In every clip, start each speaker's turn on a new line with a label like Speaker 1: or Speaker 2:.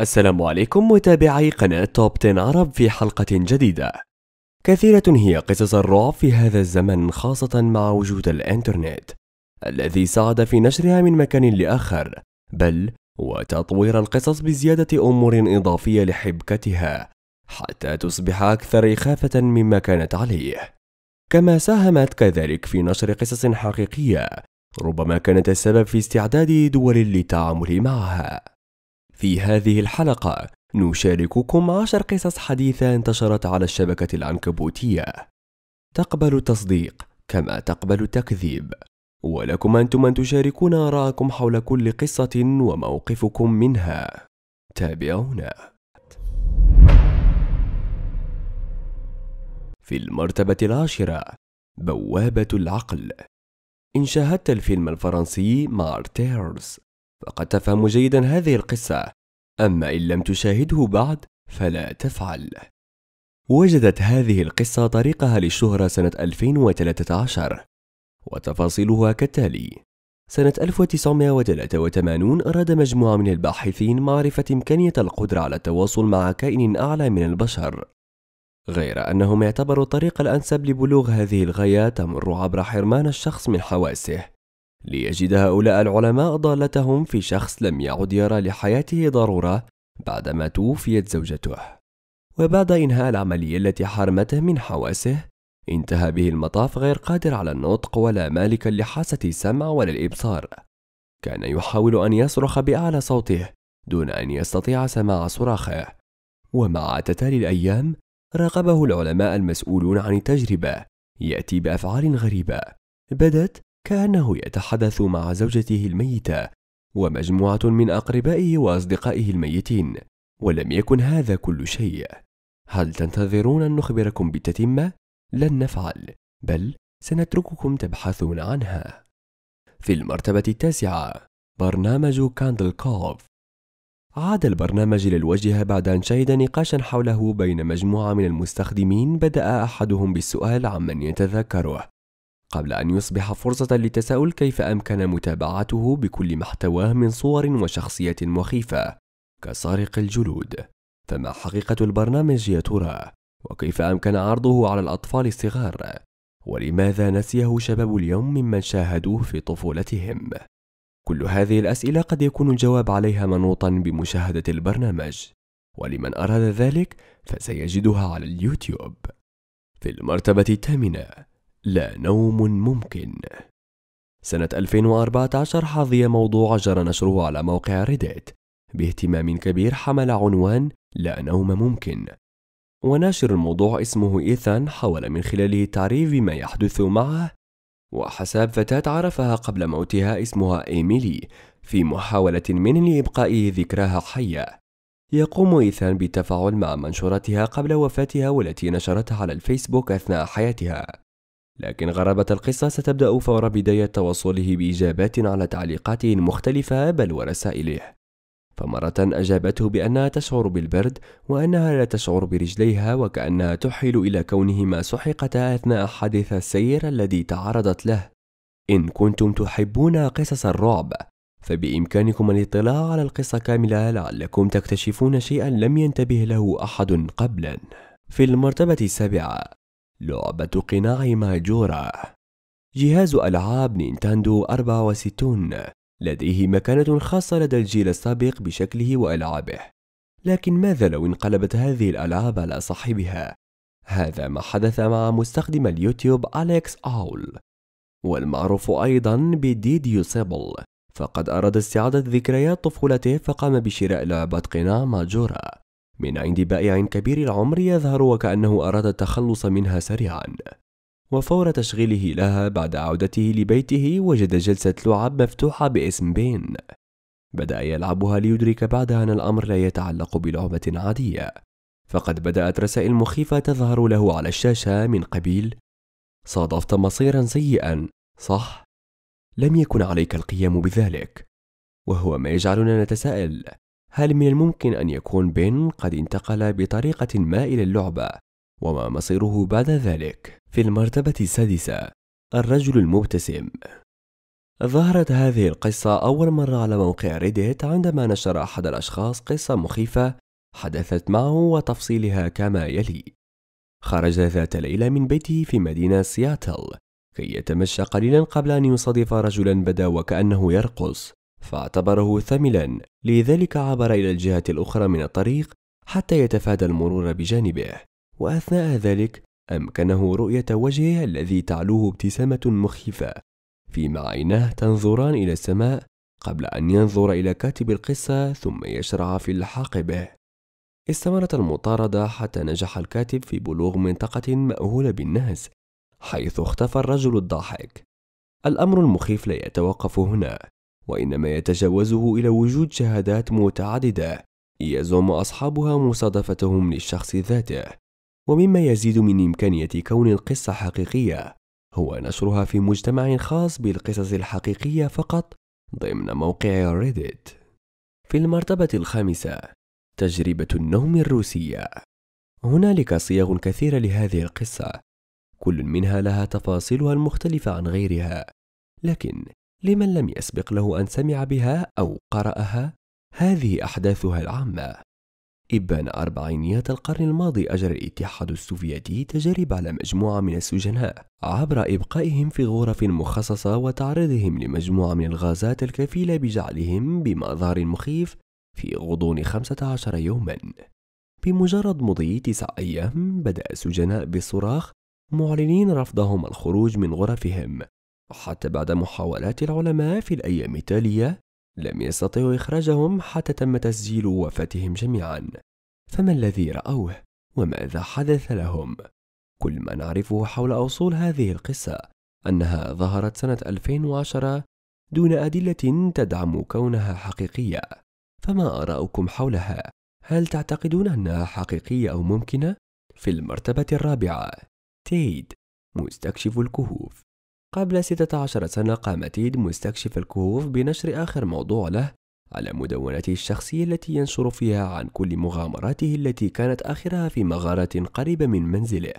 Speaker 1: السلام عليكم متابعي قناة توب 10 عرب في حلقة جديدة كثيرة هي قصص الرعب في هذا الزمن خاصة مع وجود الانترنت الذي ساعد في نشرها من مكان لآخر بل وتطوير القصص بزيادة أمور إضافية لحبكتها حتى تصبح أكثر إخافة مما كانت عليه كما ساهمت كذلك في نشر قصص حقيقية ربما كانت السبب في استعداد دول للتعامل معها في هذه الحلقة نشارككم عشر قصص حديثة انتشرت على الشبكة العنكبوتية تقبل التصديق كما تقبل التكذيب ولكم أنتم أن تشاركونا آراءكم حول كل قصة وموقفكم منها تابعونا في المرتبة العاشرة بوابة العقل إن شاهدت الفيلم الفرنسي مارتيرز فقد تفهم جيدا هذه القصة أما إن لم تشاهده بعد فلا تفعل وجدت هذه القصة طريقها للشهرة سنة 2013 وتفاصيلها كالتالي سنة 1983 أراد مجموعة من الباحثين معرفة إمكانية القدرة على التواصل مع كائن أعلى من البشر غير أنهم اعتبروا الطريق الأنسب لبلوغ هذه الغاية تمر عبر حرمان الشخص من حواسه ليجد هؤلاء العلماء ضالتهم في شخص لم يعد يرى لحياته ضرورة بعدما توفيت زوجته وبعد إنهاء العملية التي حرمته من حواسه انتهى به المطاف غير قادر على النطق ولا مالكا لحاسة السمع ولا الإبصار كان يحاول أن يصرخ بأعلى صوته دون أن يستطيع سماع صراخه ومع تتالي الأيام راقبه العلماء المسؤولون عن التجربة يأتي بأفعال غريبة بدت كأنه يتحدث مع زوجته الميتة ومجموعة من أقربائه وأصدقائه الميتين ولم يكن هذا كل شيء هل تنتظرون أن نخبركم بالتتمة؟ لن نفعل بل سنترككم تبحثون عنها في المرتبة التاسعة برنامج كاندل كوف عاد البرنامج للواجهة بعد أن شهد نقاشا حوله بين مجموعة من المستخدمين بدأ أحدهم بالسؤال عمن يتذكره قبل أن يصبح فرصة للتساؤل كيف أمكن متابعته بكل محتواه من صور وشخصيات مخيفة كسارق الجلود فما حقيقة البرنامج يا ترى؟ وكيف أمكن عرضه على الأطفال الصغار؟ ولماذا نسيه شباب اليوم ممن شاهدوه في طفولتهم؟ كل هذه الأسئلة قد يكون الجواب عليها منوطا بمشاهدة البرنامج ولمن أراد ذلك فسيجدها على اليوتيوب في المرتبة الثامنة لا نوم ممكن سنة 2014 حظي موضوع جرى نشره على موقع ريديت باهتمام كبير حمل عنوان لا نوم ممكن وناشر الموضوع اسمه إيثان حاول من خلاله تعريف بما يحدث معه وحساب فتاة عرفها قبل موتها اسمها إيميلي في محاولة من لإبقائه ذكراها حية يقوم إيثان بالتفاعل مع منشورتها قبل وفاتها والتي نشرتها على الفيسبوك أثناء حياتها لكن غرابة القصة ستبدأ فور بداية توصله بإجابات على تعليقاته المختلفة بل ورسائله فمرة أجابته بأنها تشعر بالبرد وأنها لا تشعر برجليها وكأنها تحيل إلى كونهما سحقتا أثناء حادث السير الذي تعرضت له إن كنتم تحبون قصص الرعب فبإمكانكم الاطلاع على القصة كاملة لعلكم تكتشفون شيئا لم ينتبه له أحد قبلا في المرتبة السابعة لعبة قناع ماجورا جهاز ألعاب نينتاندو 64 لديه مكانة خاصة لدى الجيل السابق بشكله وألعابه لكن ماذا لو انقلبت هذه الألعاب على صاحبها؟ هذا ما حدث مع مستخدم اليوتيوب أليكس أول والمعروف أيضا بديديو سيبل فقد أراد استعادة ذكريات طفولته فقام بشراء لعبة قناع ماجورا من عند بائع كبير العمر يظهر وكأنه أراد التخلص منها سريعا وفور تشغيله لها بعد عودته لبيته وجد جلسة لعب مفتوحة باسم بين بدأ يلعبها ليدرك بعدها أن الأمر لا يتعلق بلعبة عادية فقد بدأت رسائل مخيفة تظهر له على الشاشة من قبيل صادفت مصيرا سيئا صح لم يكن عليك القيام بذلك وهو ما يجعلنا نتساءل هل من الممكن أن يكون بن قد انتقل بطريقة ما إلى اللعبة؟ وما مصيره بعد ذلك؟ في المرتبة السادسة الرجل المبتسم ظهرت هذه القصة أول مرة على موقع ريديت عندما نشر أحد الأشخاص قصة مخيفة حدثت معه وتفصيلها كما يلي خرج ذات ليلة من بيته في مدينة سياتل كي يتمشى قليلا قبل أن يصادف رجلا بدا وكأنه يرقص فاعتبره ثملا لذلك عبر إلى الجهة الأخرى من الطريق حتى يتفادى المرور بجانبه وأثناء ذلك أمكنه رؤية وجهه الذي تعلوه ابتسامة مخيفة فيما عيناه تنظران إلى السماء قبل أن ينظر إلى كاتب القصة ثم يشرع في اللحاق به استمرت المطاردة حتى نجح الكاتب في بلوغ منطقة مأهولة بالناس حيث اختفى الرجل الضاحك الأمر المخيف لا يتوقف هنا وإنما يتجاوزه إلى وجود شهادات متعددة يزعم أصحابها مصادفتهم للشخص ذاته ومما يزيد من إمكانية كون القصة حقيقية هو نشرها في مجتمع خاص بالقصص الحقيقية فقط ضمن موقع ريديت في المرتبة الخامسة تجربة النوم الروسية هنالك صيغ كثيرة لهذه القصة كل منها لها تفاصيلها المختلفة عن غيرها لكن لمن لم يسبق له أن سمع بها أو قرأها هذه أحداثها العامة إبان أربعينيات القرن الماضي أجرى الاتحاد السوفيتي تجارب على مجموعة من السجناء عبر إبقائهم في غرف مخصصة وتعريضهم لمجموعة من الغازات الكفيلة بجعلهم بمظهر مخيف في غضون 15 يوما بمجرد مضي تسع أيام بدأ السجناء بالصراخ معلنين رفضهم الخروج من غرفهم حتى بعد محاولات العلماء في الأيام التالية لم يستطيعوا إخراجهم حتى تم تسجيل وفاتهم جميعا فما الذي رأوه وماذا حدث لهم؟ كل ما نعرفه حول أصول هذه القصة أنها ظهرت سنة 2010 دون أدلة تدعم كونها حقيقية فما آراؤكم حولها؟ هل تعتقدون أنها حقيقية أو ممكنة؟ في المرتبة الرابعة تيد مستكشف الكهوف قبل 16 سنة قام تيد مستكشف الكهوف بنشر آخر موضوع له على مدونته الشخصية التي ينشر فيها عن كل مغامراته التي كانت آخرها في مغارة قريبة من منزله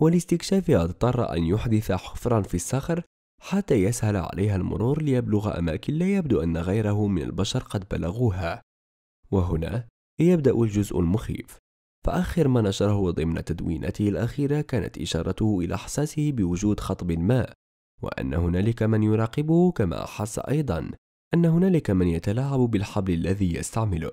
Speaker 1: ولاستكشافها اضطر أن يحدث حفرا في الصخر حتى يسهل عليها المرور ليبلغ أماكن لا يبدو أن غيره من البشر قد بلغوها وهنا يبدأ الجزء المخيف فآخر ما نشره ضمن تدوينته الأخيرة كانت إشارته إلى إحساسه بوجود خطب ما وأن هنالك من يراقبه كما أحس أيضا أن هنالك من يتلاعب بالحبل الذي يستعمله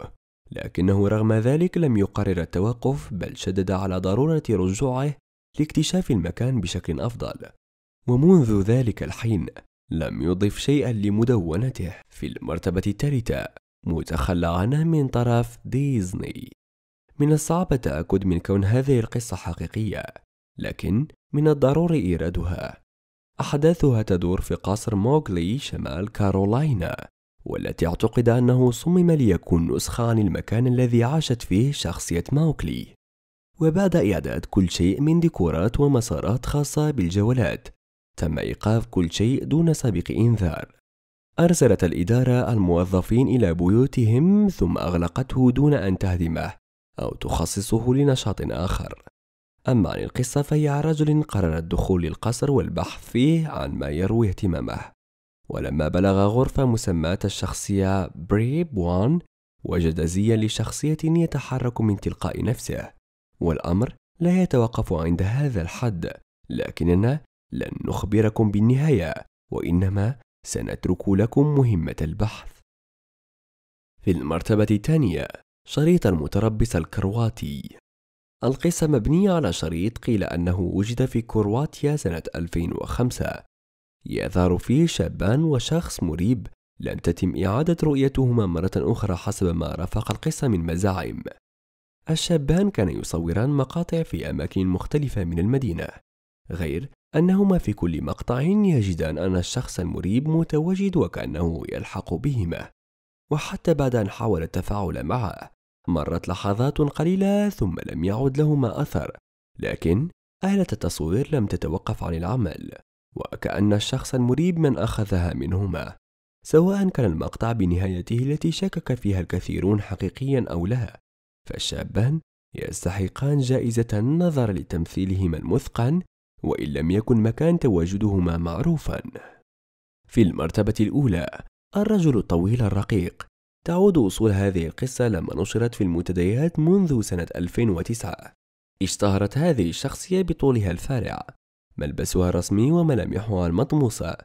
Speaker 1: لكنه رغم ذلك لم يقرر التوقف بل شدد على ضرورة رجوعه لاكتشاف المكان بشكل أفضل ومنذ ذلك الحين لم يضف شيئا لمدونته في المرتبة الثالثة متخلى عنه من طرف ديزني من الصعب التأكد من كون هذه القصة حقيقية لكن من الضروري إيرادها أحداثها تدور في قصر موغلي شمال كارولاينا والتي اعتقد أنه صمم ليكون نسخة عن المكان الذي عاشت فيه شخصية موغلي وبعد إعداد كل شيء من ديكورات ومسارات خاصة بالجولات تم إيقاف كل شيء دون سابق إنذار أرسلت الإدارة الموظفين إلى بيوتهم ثم أغلقته دون أن تهدمه أو تخصصه لنشاط آخر أما عن القصة فهي عن رجل قرر الدخول للقصر والبحث فيه عن ما يروي اهتمامه ولما بلغ غرفة مسماة الشخصية بريب وان وجد زيا لشخصية يتحرك من تلقاء نفسه والأمر لا يتوقف عند هذا الحد لكننا لن نخبركم بالنهاية وإنما سنترك لكم مهمة البحث في المرتبة الثانية شريط المتربص الكرواتي القصة مبنية على شريط قيل أنه وجد في كرواتيا سنة 2005 يثار فيه شابان وشخص مريب لم تتم إعادة رؤيتهما مرة أخرى حسب ما رافق القصة من مزاعم الشابان كان يصوران مقاطع في أماكن مختلفة من المدينة غير أنهما في كل مقطع يجدان أن الشخص المريب متواجد وكأنه يلحق بهما وحتى بعد أن حاول التفاعل معه مرت لحظات قليلة ثم لم يعد لهما أثر لكن آلة التصوير لم تتوقف عن العمل وكأن الشخص المريب من أخذها منهما سواء كان المقطع بنهايته التي شكك فيها الكثيرون حقيقيا أو لا فالشابان يستحقان جائزة نظرا لتمثيلهما المثقن وإن لم يكن مكان تواجدهما معروفا في المرتبة الأولى الرجل الطويل الرقيق تعود أصول هذه القصة لما نشرت في المنتديات منذ سنة 2009 اشتهرت هذه الشخصية بطولها الفارع ملبسها الرسمي وملامحها المطموسة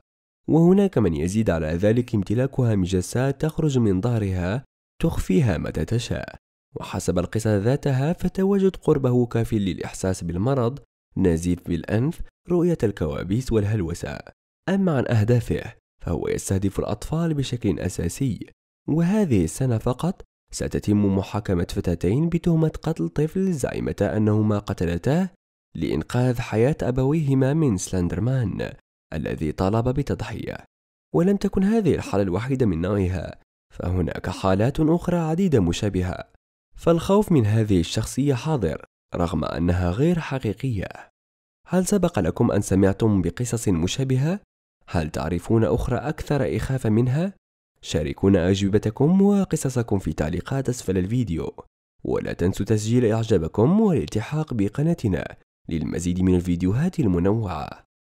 Speaker 1: وهناك من يزيد على ذلك امتلاكها مجسات تخرج من ظهرها تخفيها متى تشاء وحسب القصة ذاتها فتواجد قربه كاف للإحساس بالمرض نزيف بالأنف رؤية الكوابيس والهلوسة أما عن أهدافه فهو يستهدف الأطفال بشكل أساسي وهذه السنة فقط ستتم محاكمة فتاتين بتهمة قتل طفل زعيمة أنهما قتلتاه لإنقاذ حياة أبويهما من سلندرمان الذي طالب بتضحية ولم تكن هذه الحالة الوحيدة من نوعها فهناك حالات أخرى عديدة مشابهة فالخوف من هذه الشخصية حاضر رغم أنها غير حقيقية هل سبق لكم أن سمعتم بقصص مشابهة؟ هل تعرفون أخرى أكثر إخافة منها؟ شاركونا أجوبتكم وقصصكم في تعليقات أسفل الفيديو ولا تنسوا تسجيل إعجابكم والالتحاق بقناتنا للمزيد من الفيديوهات المنوعة